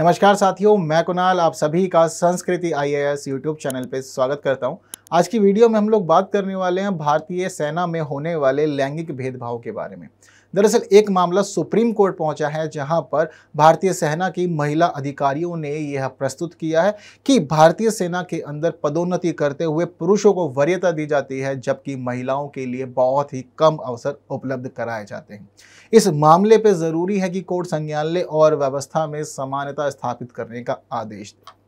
नमस्कार साथियों मैं कुणाल आप सभी का संस्कृति आईएएस यूट्यूब चैनल पर स्वागत करता हूं। आज की वीडियो में हम लोग बात करने वाले हैं भारतीय सेना में होने वाले लैंगिक भेदभाव के बारे में दरअसल एक मामला सुप्रीम कोर्ट पहुंचा है जहां पर भारतीय सेना की महिला अधिकारियों ने यह प्रस्तुत किया है कि भारतीय सेना के अंदर पदोन्नति करते हुए पुरुषों को वरीयता दी जाती है जबकि महिलाओं के लिए बहुत ही कम अवसर उपलब्ध कराए जाते हैं इस मामले पर ज़रूरी है कि कोर्ट संज्ञान ले और व्यवस्था में समानता स्थापित करने का आदेश दे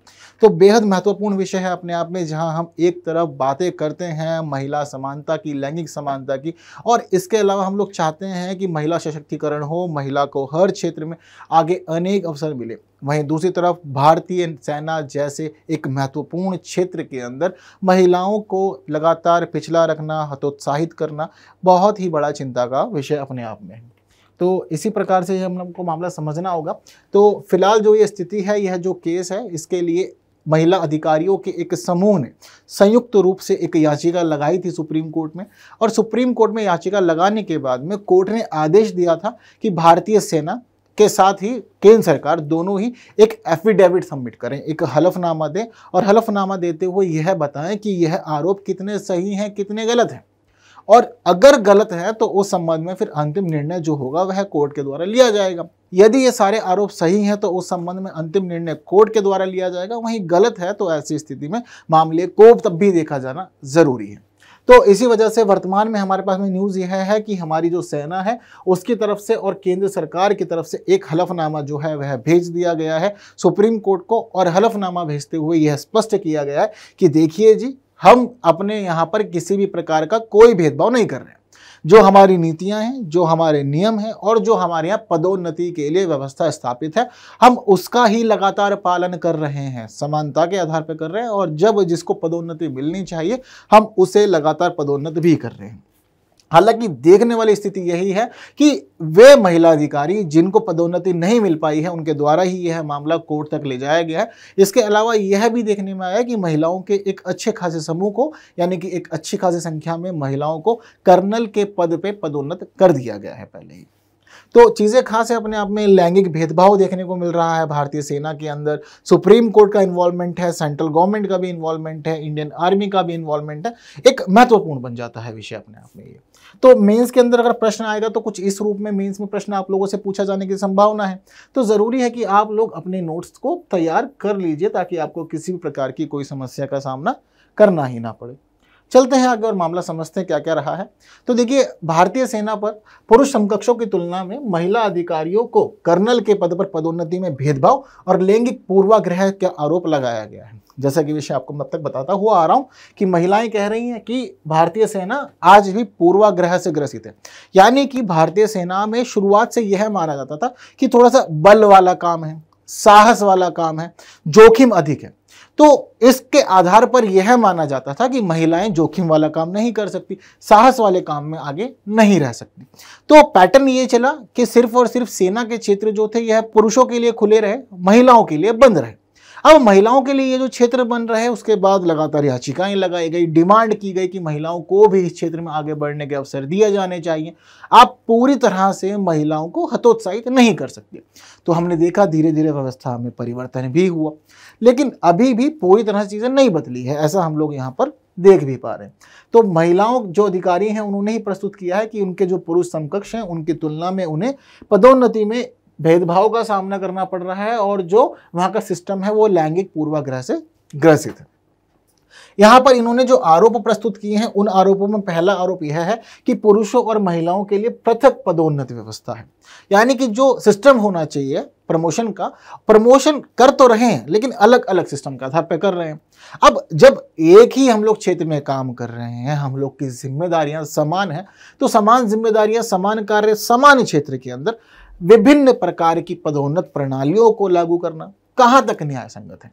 तो बेहद महत्वपूर्ण विषय है अपने आप में जहां हम एक तरफ बातें करते हैं महिला समानता की लैंगिक समानता की और इसके अलावा हम लोग चाहते हैं कि महिला सशक्तिकरण हो महिला को हर क्षेत्र में आगे अनेक अवसर मिले वहीं दूसरी तरफ भारतीय सेना जैसे एक महत्वपूर्ण क्षेत्र के अंदर महिलाओं को लगातार पिछला रखना हतोत्साहित करना बहुत ही बड़ा चिंता का विषय अपने आप में तो इसी प्रकार से हम लोग को मामला समझना होगा तो फिलहाल जो ये स्थिति है यह जो केस है इसके लिए महिला अधिकारियों के एक समूह ने संयुक्त रूप से एक याचिका लगाई थी सुप्रीम कोर्ट में और सुप्रीम कोर्ट में याचिका लगाने के बाद में कोर्ट ने आदेश दिया था कि भारतीय सेना के साथ ही केंद्र सरकार दोनों ही एक एफिडेविट सबमिट करें एक हलफनामा दें और हलफनामा देते हुए यह बताएं कि यह आरोप कितने सही हैं कितने गलत हैं और अगर गलत है तो उस संबंध में फिर अंतिम निर्णय जो होगा वह कोर्ट के द्वारा लिया जाएगा यदि ये सारे आरोप सही हैं तो उस संबंध में अंतिम निर्णय कोर्ट के द्वारा लिया जाएगा वहीं गलत है तो ऐसी स्थिति में मामले को तब भी देखा जाना जरूरी है तो इसी वजह से वर्तमान में हमारे पास में न्यूज़ यह है कि हमारी जो सेना है उसकी तरफ से और केंद्र सरकार की तरफ से एक हलफनामा जो है वह भेज दिया गया है सुप्रीम कोर्ट को और हलफनामा भेजते हुए यह स्पष्ट किया गया है कि देखिए जी हम अपने यहाँ पर किसी भी प्रकार का कोई भेदभाव नहीं कर रहे हैं जो हमारी नीतियां हैं जो हमारे नियम हैं और जो हमारे यहाँ पदोन्नति के लिए व्यवस्था स्थापित है हम उसका ही लगातार पालन कर रहे हैं समानता के आधार पर कर रहे हैं और जब जिसको पदोन्नति मिलनी चाहिए हम उसे लगातार पदोन्नत भी कर रहे हैं हालांकि देखने वाली स्थिति यही है कि वे महिला अधिकारी जिनको पदोन्नति नहीं मिल पाई है उनके द्वारा ही यह मामला कोर्ट तक ले जाया गया है इसके अलावा यह भी देखने में आया कि महिलाओं के एक अच्छे खासे समूह को यानी कि एक अच्छी खासी संख्या में महिलाओं को कर्नल के पद पर पदोन्नत कर दिया गया है पहले ही तो चीज़ें खास है अपने आप में लैंगिक भेदभाव देखने को मिल रहा है भारतीय सेना के अंदर सुप्रीम कोर्ट का इन्वॉल्वमेंट है सेंट्रल गवर्नमेंट का भी इन्वॉल्वमेंट है इंडियन आर्मी का भी इन्वॉल्वमेंट है एक महत्वपूर्ण बन जाता है विषय अपने आप में ये तो मेंस के अंदर अगर प्रश्न आएगा तो कुछ इस रूप में मेंस में प्रश्न आप लोगों से पूछा जाने की संभावना है तो ज़रूरी है कि आप लोग अपने नोट्स को तैयार कर लीजिए ताकि आपको किसी भी प्रकार की कोई समस्या का सामना करना ही ना पड़े चलते हैं आगे और मामला समझते हैं क्या क्या रहा है तो देखिए भारतीय सेना पर पुरुष समकक्षों की तुलना में महिला अधिकारियों को कर्नल के पद पर पदोन्नति में भेदभाव और लैंगिक पूर्वाग्रह का आरोप लगाया गया है जैसा कि विषय आपको मैं तक बताता हुआ आ रहा हूं कि महिलाएं कह रही हैं कि भारतीय सेना आज भी पूर्वाग्रह से ग्रसित है यानी कि भारतीय सेना में शुरुआत से यह माना जाता था कि थोड़ा सा बल वाला काम है साहस वाला काम है जोखिम अधिक है तो इसके आधार पर यह माना जाता था कि महिलाएं जोखिम वाला काम नहीं कर सकती साहस वाले काम में आगे नहीं रह सकती तो पैटर्न ये चला कि सिर्फ और सिर्फ सेना के क्षेत्र जो थे यह पुरुषों के लिए खुले रहे महिलाओं के लिए बंद रहे अब महिलाओं के लिए ये जो क्षेत्र बन रहे हैं उसके बाद लगातार याचिकाएं लगाई गई डिमांड की गई कि महिलाओं को भी इस क्षेत्र में आगे बढ़ने के अवसर दिए जाने चाहिए आप पूरी तरह से महिलाओं को हतोत्साहित नहीं कर सकते तो हमने देखा धीरे धीरे व्यवस्था में परिवर्तन भी हुआ लेकिन अभी भी पूरी तरह से चीज़ें नहीं बदली है ऐसा हम लोग यहाँ पर देख भी पा रहे हैं तो महिलाओं जो अधिकारी हैं उन्होंने ही प्रस्तुत किया है कि उनके जो पुरुष समकक्ष हैं उनकी तुलना में उन्हें पदोन्नति में भेदभाव का सामना करना पड़ रहा है और जो वहां का सिस्टम है वो लैंगिक पूर्वाग्रह से ग्रसित है यहाँ पर इन्होंने जो आरोप प्रस्तुत किए हैं उन आरोपों में पहला आरोप यह है कि पुरुषों और महिलाओं के लिए पृथक पदोन्नत व्यवस्था है यानी कि जो सिस्टम होना चाहिए प्रमोशन का प्रमोशन कर तो रहे हैं लेकिन अलग अलग सिस्टम का आधार पर कर रहे हैं अब जब एक ही हम लोग क्षेत्र में काम कर रहे हैं हम लोग की जिम्मेदारियां समान है तो समान जिम्मेदारियां समान कार्य समान क्षेत्र के अंदर विभिन्न प्रकार की पदोन्नत प्रणालियों को लागू करना कहाँ तक न्याय संगत है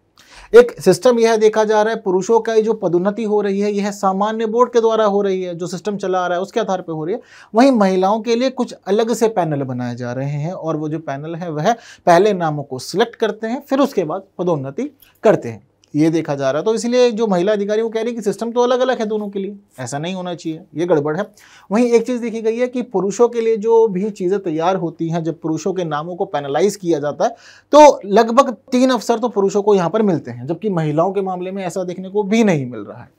एक सिस्टम यह देखा जा रहा है पुरुषों का जो पदोन्नति हो रही है यह सामान्य बोर्ड के द्वारा हो रही है जो सिस्टम चला आ रहा है उसके आधार पर हो रही है वहीं महिलाओं के लिए कुछ अलग से पैनल बनाए जा रहे हैं और वो जो पैनल है वह पहले नामों को सिलेक्ट करते हैं फिर उसके बाद पदोन्नति करते हैं ये देखा जा रहा है तो इसलिए जो महिला अधिकारी वो कह रही है कि सिस्टम तो अलग अलग है दोनों के लिए ऐसा नहीं होना चाहिए ये गड़बड़ है वहीं एक चीज़ देखी गई है कि पुरुषों के लिए जो भी चीज़ें तैयार होती हैं जब पुरुषों के नामों को पैनलाइज किया जाता है तो लगभग तीन अफसर तो पुरुषों को यहाँ पर मिलते हैं जबकि महिलाओं के मामले में ऐसा देखने को भी नहीं मिल रहा है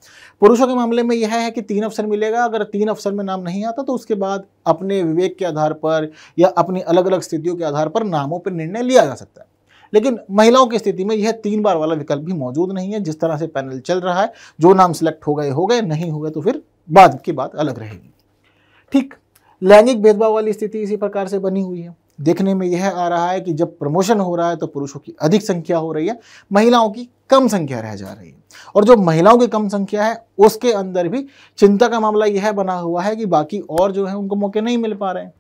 पुरुषों के मामले में यह है कि तीन अफसर मिलेगा अगर तीन अफसर में नाम नहीं आता तो उसके बाद अपने विवेक के आधार पर या अपनी अलग अलग स्थितियों के आधार पर नामों पर निर्णय लिया जा सकता है लेकिन महिलाओं की स्थिति में यह तीन बार वाला विकल्प भी मौजूद नहीं है जिस तरह से पैनल चल रहा है जो नाम सिलेक्ट हो गए हो गए नहीं हो गए तो फिर बाद की बात अलग रहेगी ठीक लैंगिक भेदभाव वाली स्थिति इसी प्रकार से बनी हुई है देखने में यह आ रहा है कि जब प्रमोशन हो रहा है तो पुरुषों की अधिक संख्या हो रही है महिलाओं की कम संख्या रह जा रही है और जो महिलाओं की कम संख्या है उसके अंदर भी चिंता का मामला यह बना हुआ है कि बाकी और जो है उनको मौके नहीं मिल पा रहे हैं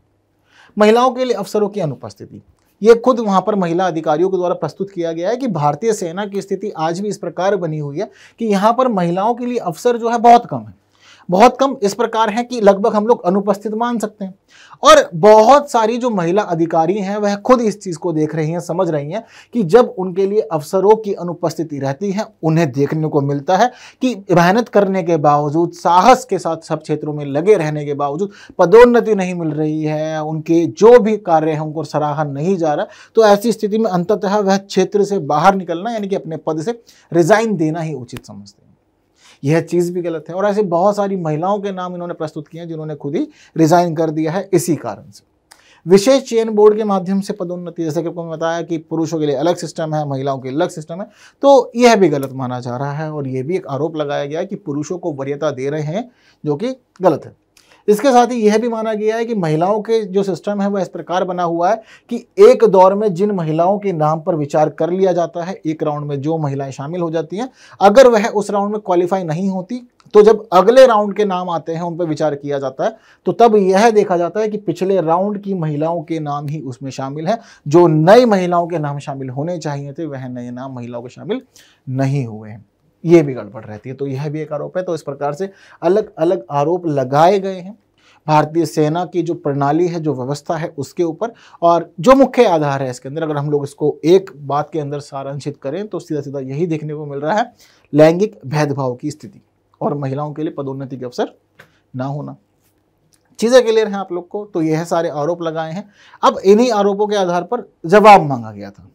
महिलाओं के लिए अवसरों की अनुपस्थिति ये खुद वहाँ पर महिला अधिकारियों के द्वारा प्रस्तुत किया गया है कि भारतीय सेना की स्थिति आज भी इस प्रकार बनी हुई है कि यहाँ पर महिलाओं के लिए अवसर जो है बहुत कम है बहुत कम इस प्रकार है कि लगभग हम लोग अनुपस्थित मान सकते हैं और बहुत सारी जो महिला अधिकारी हैं वह खुद इस चीज़ को देख रही हैं समझ रही हैं कि जब उनके लिए अवसरों की अनुपस्थिति रहती है उन्हें देखने को मिलता है कि मेहनत करने के बावजूद साहस के साथ सब क्षेत्रों में लगे रहने के बावजूद पदोन्नति नहीं मिल रही है उनके जो भी कार्य हैं उनको सराहा नहीं जा रहा तो ऐसी स्थिति में अंततः वह क्षेत्र से बाहर निकलना यानी कि अपने पद से रिजाइन देना ही उचित समझते हैं यह चीज़ भी गलत है और ऐसे बहुत सारी महिलाओं के नाम इन्होंने प्रस्तुत किए हैं जिन्होंने खुद ही रिज़ाइन कर दिया है इसी कारण से विशेष चयन बोर्ड के माध्यम से पदोन्नति जैसे कि आपको मैंने बताया कि पुरुषों के लिए अलग सिस्टम है महिलाओं के लिए अलग सिस्टम है तो यह भी गलत माना जा रहा है और यह भी एक आरोप लगाया गया है कि पुरुषों को वरीयता दे रहे हैं जो कि गलत है इसके साथ ही यह भी माना गया है कि महिलाओं के जो सिस्टम है वह इस प्रकार बना हुआ है कि एक दौर में जिन महिलाओं के नाम पर विचार कर लिया जाता है एक राउंड में जो महिलाएं शामिल हो जाती हैं अगर वह उस राउंड में क्वालिफाई नहीं होती तो जब अगले राउंड के नाम आते हैं उन पर विचार किया जाता है तो तब यह देखा जाता है कि पिछले राउंड की महिलाओं के नाम ही उसमें शामिल हैं जो नई महिलाओं के नाम शामिल होने चाहिए थे वह नए नाम महिलाओं के शामिल नहीं हुए हैं ये भी गड़बड़ रहती है तो यह भी एक आरोप है तो इस प्रकार से अलग अलग आरोप लगाए गए हैं भारतीय सेना की जो प्रणाली है जो व्यवस्था है उसके ऊपर और जो मुख्य आधार है इसके अंदर अगर हम लोग इसको एक बात के अंदर सारांशित करें तो सीधा सीधा यही देखने को मिल रहा है लैंगिक भेदभाव की स्थिति और महिलाओं के लिए पदोन्नति के अवसर ना होना चीज़ें क्लियर हैं आप लोग को तो यह सारे आरोप लगाए हैं अब इन्हीं आरोपों के आधार पर जवाब मांगा गया था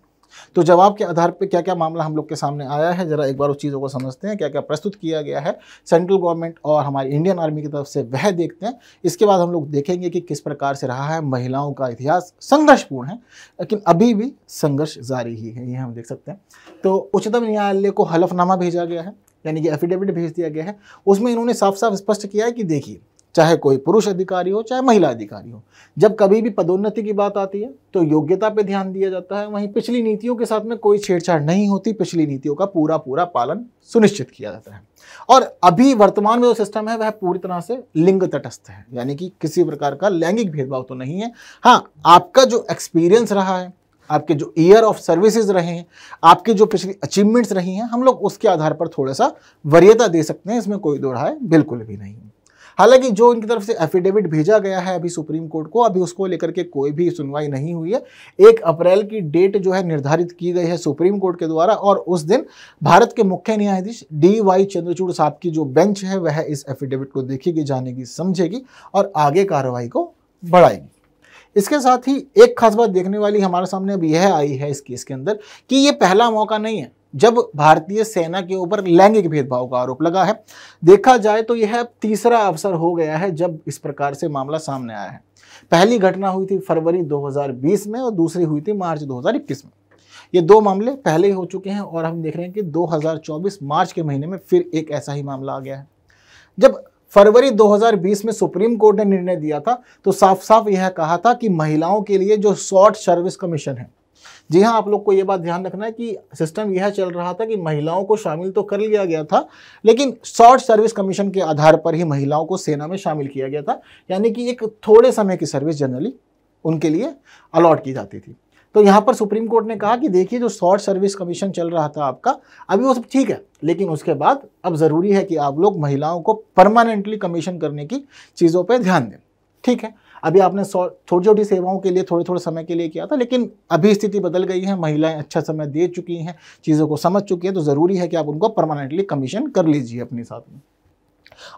तो जवाब के आधार पर क्या क्या मामला हम लोग के सामने आया है ज़रा एक बार उस चीज़ों को समझते हैं क्या क्या प्रस्तुत किया गया है सेंट्रल गवर्नमेंट और हमारी इंडियन आर्मी की तरफ से वह देखते हैं इसके बाद हम लोग देखेंगे कि किस प्रकार से रहा है महिलाओं का इतिहास संघर्षपूर्ण है लेकिन अभी भी संघर्ष जारी ही है ये हम देख सकते हैं तो उच्चतम न्यायालय को हलफनामा भेजा गया है यानी कि एफिडेविट भेज दिया गया है उसमें इन्होंने साफ साफ स्पष्ट किया है कि देखिए चाहे कोई पुरुष अधिकारी हो चाहे महिला अधिकारी हो जब कभी भी पदोन्नति की बात आती है तो योग्यता पे ध्यान दिया जाता है वहीं पिछली नीतियों के साथ में कोई छेड़छाड़ नहीं होती पिछली नीतियों का पूरा पूरा पालन सुनिश्चित किया जाता है और अभी वर्तमान में जो सिस्टम है वह पूरी तरह से लिंग तटस्थ है यानी कि किसी प्रकार का लैंगिक भेदभाव तो नहीं है हाँ आपका जो एक्सपीरियंस रहा है आपके जो ईयर ऑफ सर्विसेज रहे हैं आपके जो पिछली अचीवमेंट्स रही हैं हम लोग उसके आधार पर थोड़ा सा वरीयता दे सकते हैं इसमें कोई दो राय बिल्कुल भी नहीं हालांकि जो इनकी तरफ से एफिडेविट भेजा गया है अभी सुप्रीम कोर्ट को अभी उसको लेकर के कोई भी सुनवाई नहीं हुई है एक अप्रैल की डेट जो है निर्धारित की गई है सुप्रीम कोर्ट के द्वारा और उस दिन भारत के मुख्य न्यायाधीश डी वाई चंद्रचूड़ साहब की जो बेंच है वह इस एफिडेविट को देखेगी जानेगी समझेगी और आगे कार्रवाई को बढ़ाएगी इसके साथ ही एक खास बात देखने वाली हमारे सामने अब यह आई है इस केस के अंदर कि ये पहला मौका नहीं है जब भारतीय सेना के ऊपर लैंगिक भेदभाव का आरोप लगा है देखा जाए तो यह तीसरा अवसर हो गया है जब इस प्रकार से मामला सामने आया है पहली घटना हुई थी फरवरी 2020 में और दूसरी हुई थी मार्च 2021 में ये दो मामले पहले ही हो चुके हैं और हम देख रहे हैं कि 2024 मार्च के महीने में फिर एक ऐसा ही मामला आ गया है जब फरवरी 2020 में सुप्रीम कोर्ट ने निर्णय दिया था तो साफ साफ यह कहा था कि महिलाओं के लिए जो शॉर्ट सर्विस कमीशन है जी हाँ आप लोग को ये बात ध्यान रखना है कि सिस्टम यह चल रहा था कि महिलाओं को शामिल तो कर लिया गया था लेकिन शॉर्ट सर्विस कमीशन के आधार पर ही महिलाओं को सेना में शामिल किया गया था यानी कि एक थोड़े समय की सर्विस जनरली उनके लिए अलॉट की जाती थी तो यहाँ पर सुप्रीम कोर्ट ने कहा कि देखिए जो शॉर्ट सर्विस कमीशन चल रहा था आपका अभी वो सब ठीक है लेकिन उसके बाद अब ज़रूरी है कि आप लोग महिलाओं को परमानेंटली कमीशन करने की चीज़ों पर ध्यान दें ठीक है अभी आपने छोटी छोटी सेवाओं के लिए थोड़े थोड़े समय के लिए किया था लेकिन अभी स्थिति बदल गई है महिलाएं अच्छा समय दे चुकी हैं चीज़ों को समझ चुकी हैं तो ज़रूरी है कि आप उनको परमानेंटली कमीशन कर लीजिए अपने साथ में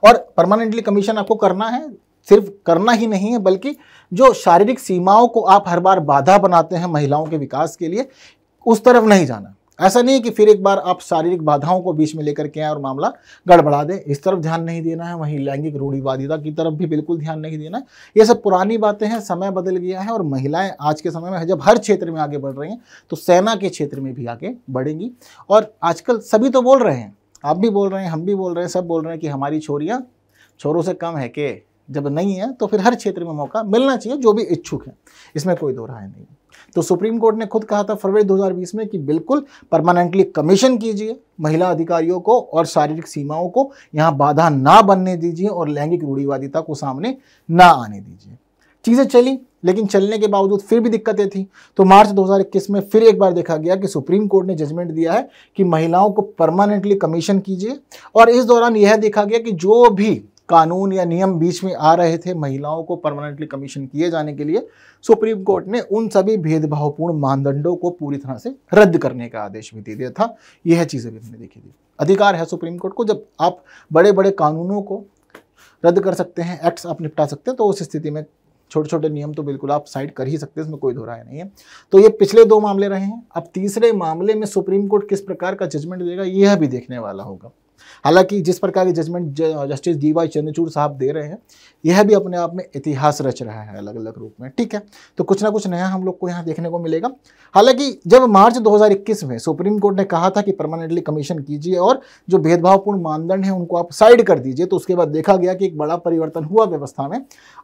और परमानेंटली कमीशन आपको करना है सिर्फ करना ही नहीं है बल्कि जो शारीरिक सीमाओं को आप हर बार बाधा बनाते हैं महिलाओं के विकास के लिए उस तरफ नहीं जाना ऐसा नहीं है कि फिर एक बार आप शारीरिक बाधाओं को बीच में लेकर के आए और मामला गड़बड़ा दें इस तरफ ध्यान नहीं देना है वहीं लैंगिक रूढ़िवादिता की तरफ भी बिल्कुल ध्यान नहीं देना है ये सब पुरानी बातें हैं समय बदल गया है और महिलाएं आज के समय में जब हर क्षेत्र में आगे बढ़ रही हैं तो सेना के क्षेत्र में भी आगे बढ़ेंगी और आजकल सभी तो बोल रहे हैं आप भी बोल रहे हैं हम भी बोल रहे हैं सब बोल रहे हैं कि हमारी छोरियाँ छोरों से कम है के जब नहीं है तो फिर हर क्षेत्र में मौका मिलना चाहिए जो भी इच्छुक है इसमें कोई दो राय नहीं तो सुप्रीम कोर्ट ने खुद कहा था फरवरी 2020 में कि बिल्कुल परमानेंटली कमीशन कीजिए महिला अधिकारियों को और शारीरिक सीमाओं को यहाँ बाधा ना बनने दीजिए और लैंगिक रूढ़िवादिता को सामने ना आने दीजिए चीज़ें चली लेकिन चलने के बावजूद फिर भी दिक्कतें थी तो मार्च 2021 में फिर एक बार देखा गया कि सुप्रीम कोर्ट ने जजमेंट दिया है कि महिलाओं को परमानेंटली कमीशन कीजिए और इस दौरान यह देखा गया कि जो भी कानून या नियम बीच में आ रहे थे महिलाओं को परमानेंटली कमीशन किए जाने के लिए सुप्रीम कोर्ट ने उन सभी भेदभावपूर्ण मानदंडों को पूरी तरह से रद्द करने का आदेश भी दे दिया था यह चीज़ें भी हमने देखी थी अधिकार है सुप्रीम कोर्ट को जब आप बड़े बड़े कानूनों को रद्द कर सकते हैं एक्ट्स आप निपटा सकते हैं तो उस स्थिति में छोटे छोटे नियम तो बिल्कुल आप साइड कर ही सकते हैं इसमें कोई दोहराया नहीं है तो ये पिछले दो मामले रहे हैं अब तीसरे मामले में सुप्रीम कोर्ट किस प्रकार का जजमेंट देगा यह भी देखने वाला होगा हालांकि जिस प्रकार के judgement justice D Y Chandrachud साहब दे रहे हैं यह भी अपने आप में इतिहास रच रहा है अलग अलग रूप में ठीक है तो कुछ ना कुछ नया हम लोग को यहाँ देखने को मिलेगा हालांकि जब मार्च 2021 में सुप्रीम कोर्ट ने कहा था कि परमानेंटली कमीशन कीजिए और जो भेदभावपूर्ण मानदंड है उनको आप साइड कर दीजिए तो उसके बाद देखा गया कि एक बड़ा परिवर्तन हुआ व्यवस्था में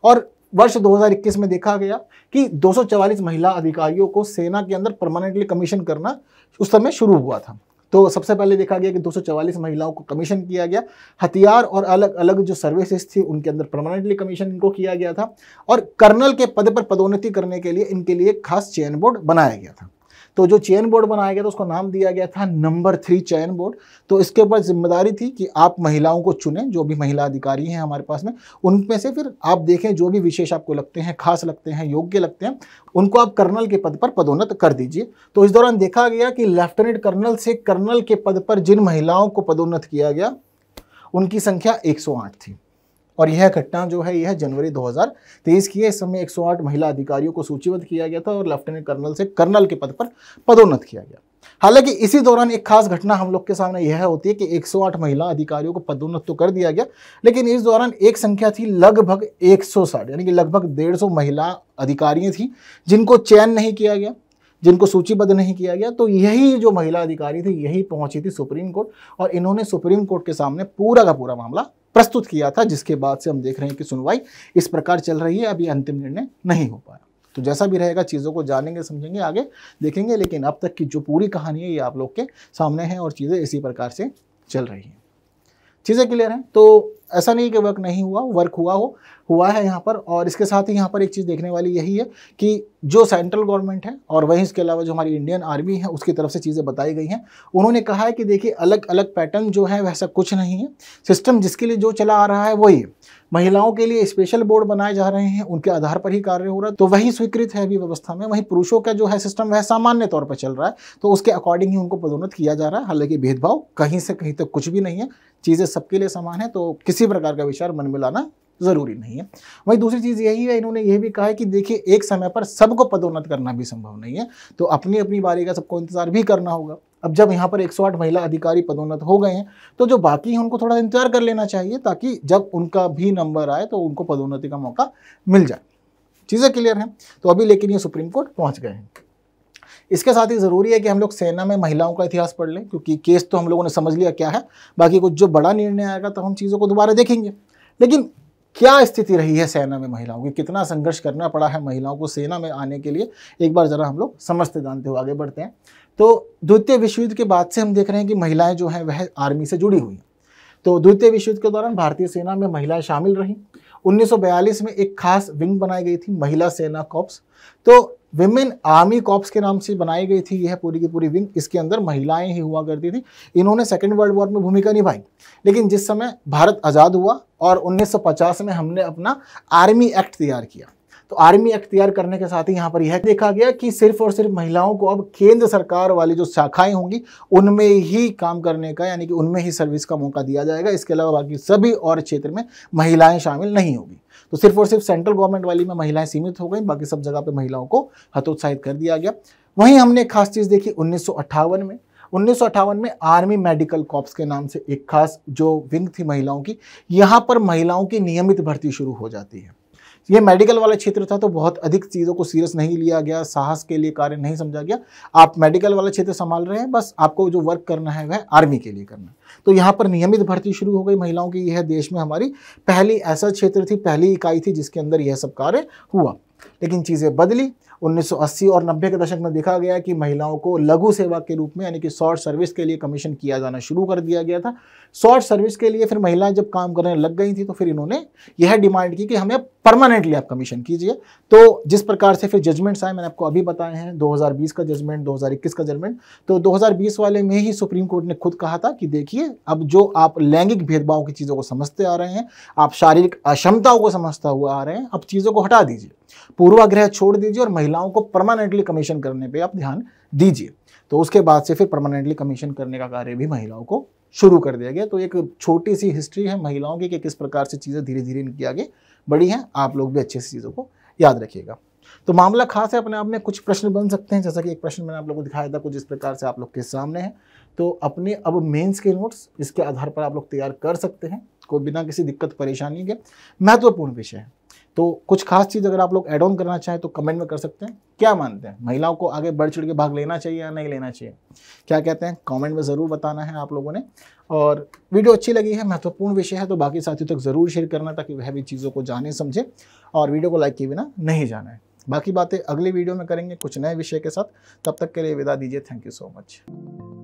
और वर्ष 2021 में देखा गया कि 244 महिला अधिकारियों को सेना के अंदर परमानेंटली कमीशन करना उस समय शुरू हुआ था तो सबसे पहले देखा गया कि 244 महिलाओं को कमीशन किया गया हथियार और अलग अलग जो सर्विसेज थी उनके अंदर परमानेंटली कमीशन इनको किया गया था और कर्नल के पद पर पदोन्नति करने के लिए इनके लिए खास चयन बोर्ड बनाया गया था तो जो चयन बोर्ड बनाया गया था उसको नाम दिया गया था नंबर थ्री चयन बोर्ड तो इसके ऊपर जिम्मेदारी थी कि आप महिलाओं को चुनें जो भी महिला अधिकारी हैं हमारे पास में उनमें से फिर आप देखें जो भी विशेष आपको लगते हैं खास लगते हैं योग्य लगते हैं उनको आप कर्नल के पद पर पदोन्नत कर दीजिए तो इस दौरान देखा गया कि लेफ्टिनेंट कर्नल से कर्नल के पद पर जिन महिलाओं को पदोन्नत किया गया उनकी संख्या 108 थी और यह घटना जो है यह जनवरी 2023 की है इस समय 108 महिला अधिकारियों को सूचीबद्ध किया गया था और लेफ्टिनेंट कर्नल से कर्नल के पद पर पदोन्नत किया गया हालांकि इसी दौरान एक खास घटना हम लोग के सामने यह होती है कि 108 महिला अधिकारियों को पदोन्नत तो कर दिया गया लेकिन इस दौरान एक संख्या थी लगभग एक यानी कि लगभग डेढ़ महिला अधिकारियां थी जिनको चयन नहीं किया गया जिनको सूचीबद्ध नहीं किया गया तो यही जो महिला अधिकारी थी यही पहुंची थी सुप्रीम कोर्ट और इन्होंने सुप्रीम कोर्ट के सामने पूरा का पूरा मामला प्रस्तुत किया था जिसके बाद से हम देख रहे हैं कि सुनवाई इस प्रकार चल रही है अभी अंतिम निर्णय नहीं हो पाया तो जैसा भी रहेगा चीज़ों को जानेंगे समझेंगे आगे देखेंगे लेकिन अब तक की जो पूरी कहानी है ये आप लोग के सामने है और चीज़ें इसी प्रकार से चल रही हैं चीज़ें क्लियर हैं तो ऐसा नहीं कि वर्क नहीं हुआ वर्क हुआ हो हुआ है यहाँ पर और इसके साथ ही यहाँ पर एक चीज़ देखने वाली यही है कि जो सेंट्रल गवर्नमेंट है और वहीं इसके अलावा जो हमारी इंडियन आर्मी है उसकी तरफ से चीज़ें बताई गई हैं उन्होंने कहा है कि देखिए अलग अलग पैटर्न जो है वैसा कुछ नहीं है सिस्टम जिसके लिए जो चला आ रहा है वही महिलाओं के लिए स्पेशल बोर्ड बनाए जा रहे हैं उनके आधार पर ही कार्य हो रहा है तो वही स्वीकृत है अभी व्यवस्था में वहीं पुरुषों का जो है सिस्टम वह सामान्य तौर पर चल रहा है तो उसके अकॉर्डिंग ही उनको पदोन्नत किया जा रहा है हालांकि भेदभाव कहीं से कहीं तक कुछ भी नहीं है चीज़ें सबके लिए समान है तो किसी किसी प्रकार का विचार मन में लाना ज़रूरी नहीं है वही दूसरी चीज़ यही है इन्होंने यह भी कहा है कि देखिए एक समय पर सबको पदोन्नत करना भी संभव नहीं है तो अपनी अपनी बारी का सबको इंतजार भी करना होगा अब जब यहाँ पर 108 महिला अधिकारी पदोन्नत हो गए हैं तो जो बाकी हैं उनको थोड़ा इंतजार कर लेना चाहिए ताकि जब उनका भी नंबर आए तो उनको पदोन्नति का मौका मिल जाए चीज़ें क्लियर हैं तो अभी लेकिन ये सुप्रीम कोर्ट पहुँच गए हैं इसके साथ ही ज़रूरी है कि हम लोग सेना में महिलाओं का इतिहास पढ़ लें क्योंकि केस तो हम लोगों ने समझ लिया क्या है बाकी कुछ जो बड़ा निर्णय आएगा तो हम चीज़ों को दोबारा देखेंगे लेकिन क्या स्थिति रही है सेना में महिलाओं की कितना संघर्ष करना पड़ा है महिलाओं को सेना में आने के लिए एक बार ज़रा हम लोग समझते जानते हुए आगे बढ़ते हैं तो द्वितीय विश्व युद्ध के बाद से हम देख रहे हैं कि महिलाएं जो हैं वह आर्मी से जुड़ी हुई हैं तो द्वितीय विश्व युद्ध के दौरान भारतीय सेना में महिलाएं शामिल रहीं 1942 में एक खास विंग बनाई गई थी महिला सेना कॉप्स तो विमेन आर्मी कॉप्स के नाम से बनाई गई थी यह पूरी की पूरी विंग इसके अंदर महिलाएं ही हुआ करती थी इन्होंने सेकेंड वर्ल्ड वॉर में भूमिका निभाई लेकिन जिस समय भारत आज़ाद हुआ और 1950 में हमने अपना आर्मी एक्ट तैयार किया तो आर्मी अख्तियार करने के साथ ही यहाँ पर यह देखा गया कि सिर्फ और सिर्फ महिलाओं को अब केंद्र सरकार वाली जो शाखाएं होंगी उनमें ही काम करने का यानी कि उनमें ही सर्विस का मौका दिया जाएगा इसके अलावा बाकी सभी और क्षेत्र में महिलाएं शामिल नहीं होगी तो सिर्फ और सिर्फ सेंट्रल गवर्नमेंट वाली में महिलाएं सीमित हो गई बाकी सब जगह पर महिलाओं को हतोत्साहित कर दिया गया वहीं हमने एक खास चीज़ देखी उन्नीस में उन्नीस में आर्मी मेडिकल कॉप्स के नाम से एक खास जो विंग थी महिलाओं की यहाँ पर महिलाओं की नियमित भर्ती शुरू हो जाती है ये मेडिकल वाला क्षेत्र था तो बहुत अधिक चीज़ों को सीरियस नहीं लिया गया साहस के लिए कार्य नहीं समझा गया आप मेडिकल वाला क्षेत्र संभाल रहे हैं बस आपको जो वर्क करना है वह आर्मी के लिए करना तो यहाँ पर नियमित भर्ती शुरू हो गई महिलाओं की यह देश में हमारी पहली ऐसा क्षेत्र थी पहली इकाई थी जिसके अंदर यह सब कार्य हुआ लेकिन चीज़ें बदली 1980 और 90 के दशक में देखा गया कि महिलाओं को लघु सेवा के रूप में यानी कि शॉर्ट सर्विस के लिए कमीशन किया जाना शुरू कर दिया गया था शॉर्ट सर्विस के लिए फिर महिलाएं जब काम करने लग गई थी तो फिर इन्होंने यह डिमांड की कि हमें परमानेंटली आप कमीशन कीजिए तो जिस प्रकार से फिर जजमेंट्स आए मैंने आपको अभी बताए हैं 2020 का जजमेंट 2021 का जजमेंट तो 2020 वाले में ही सुप्रीम कोर्ट ने खुद कहा था कि देखिए अब जो आप लैंगिक भेदभाव की चीज़ों को समझते आ रहे हैं आप शारीरिक अक्षमताओं को समझता हुआ आ रहे हैं अब चीज़ों को हटा दीजिए पूर्वाग्रह छोड़ दीजिए और महिलाओं को परमानेंटली कमीशन करने पे आप ध्यान दीजिए तो उसके बाद से फिर परमानेंटली कमीशन करने का कार्य भी महिलाओं को शुरू कर दिया गया तो एक छोटी सी हिस्ट्री है महिलाओं की कि किस प्रकार से चीज़ें धीरे धीरे इनकी आगे बढ़ी हैं आप लोग भी अच्छे से चीज़ों को याद रखिएगा तो मामला खास है अपने आप में कुछ प्रश्न बन सकते हैं जैसा कि एक प्रश्न मैंने आप लोगों को दिखाया था कुछ इस प्रकार से आप लोग के सामने है तो अपने अब मेंस के नोट्स इसके आधार पर आप लोग तैयार कर सकते हैं कोई बिना किसी दिक्कत परेशानी के महत्वपूर्ण विषय है तो कुछ खास चीज़ अगर आप लोग एड ऑन करना चाहें तो कमेंट में कर सकते हैं क्या मानते हैं महिलाओं को आगे बढ़ चढ़ के भाग लेना चाहिए या नहीं लेना चाहिए क्या कहते हैं कमेंट में ज़रूर बताना है आप लोगों ने और वीडियो अच्छी लगी है महत्वपूर्ण विषय है तो बाकी साथियों तक ज़रूर शेयर करना ताकि वह भी चीज़ों को जाने समझे और वीडियो को लाइक किए बिना नहीं जाना है बाकी बातें अगले वीडियो में करेंगे कुछ नए विषय के साथ तब तक के लिए विदा दीजिए थैंक यू सो मच